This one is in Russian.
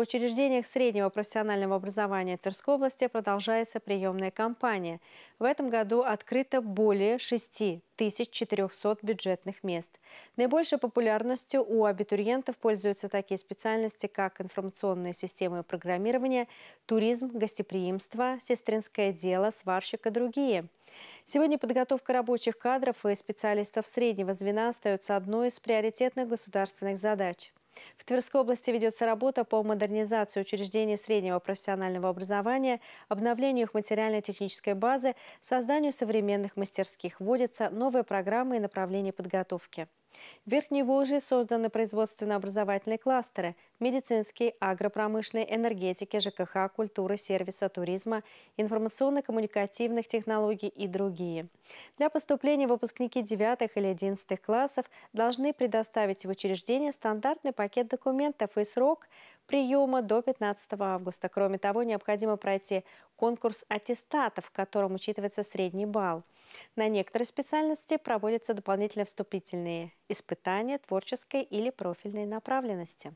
В учреждениях среднего профессионального образования Тверской области продолжается приемная кампания. В этом году открыто более 6 1400 бюджетных мест. Наибольшей популярностью у абитуриентов пользуются такие специальности, как информационные системы программирования, туризм, гостеприимство, сестринское дело, сварщик и другие. Сегодня подготовка рабочих кадров и специалистов среднего звена остается одной из приоритетных государственных задач. В Тверской области ведется работа по модернизации учреждений среднего профессионального образования, обновлению их материально-технической базы, созданию современных мастерских. Вводятся новые программы и направления подготовки. В Верхней Волжье созданы производственно-образовательные кластеры – медицинские, агропромышленные, энергетики, ЖКХ, культуры, сервиса, туризма, информационно-коммуникативных технологий и другие. Для поступления выпускники 9 или 11 классов должны предоставить в учреждение стандартный пакет документов и срок приема до 15 августа. Кроме того, необходимо пройти конкурс аттестатов, в котором учитывается средний балл. На некоторые специальности проводятся дополнительные вступительные испытания творческой или профильной направленности.